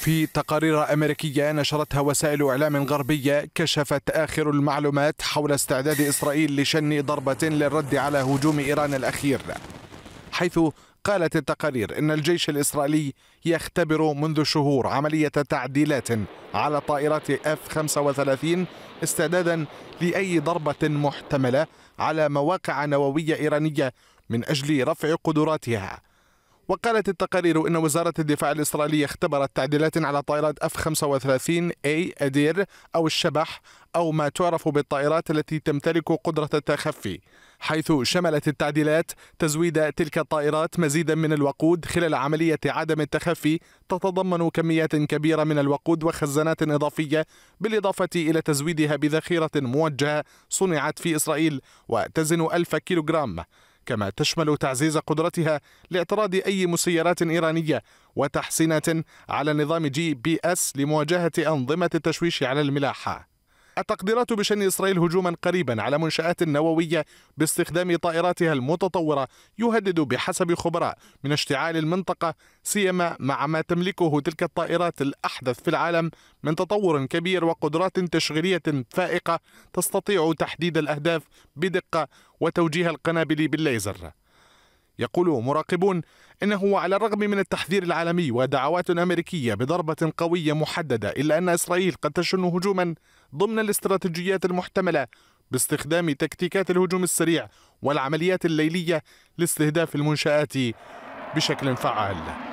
في تقارير أمريكية نشرتها وسائل إعلام غربية كشفت آخر المعلومات حول استعداد إسرائيل لشن ضربة للرد على هجوم إيران الأخير حيث قالت التقارير إن الجيش الإسرائيلي يختبر منذ شهور عملية تعديلات على طائرات اف 35 استعدادا لأي ضربة محتملة على مواقع نووية إيرانية من أجل رفع قدراتها وقالت التقارير أن وزارة الدفاع الإسرائيلية اختبرت تعديلات على طائرات اف 35 اي أدير أو الشبح أو ما تعرف بالطائرات التي تمتلك قدرة التخفي حيث شملت التعديلات تزويد تلك الطائرات مزيدا من الوقود خلال عملية عدم التخفي تتضمن كميات كبيرة من الوقود وخزانات إضافية بالإضافة إلى تزويدها بذخيرة موجهة صنعت في إسرائيل وتزن ألف كيلوغرام كما تشمل تعزيز قدرتها لاعتراض أي مسيرات إيرانية وتحسينات على نظام جي بي اس لمواجهة أنظمة التشويش على الملاحة التقديرات بشن إسرائيل هجوما قريبا على منشآت نووية باستخدام طائراتها المتطورة يهدد بحسب خبراء من اشتعال المنطقة سيما مع ما تملكه تلك الطائرات الأحدث في العالم من تطور كبير وقدرات تشغيلية فائقة تستطيع تحديد الأهداف بدقة وتوجيه القنابل بالليزر يقول مراقبون انه على الرغم من التحذير العالمي ودعوات امريكيه بضربه قويه محدده الا ان اسرائيل قد تشن هجوما ضمن الاستراتيجيات المحتمله باستخدام تكتيكات الهجوم السريع والعمليات الليليه لاستهداف المنشات بشكل فعال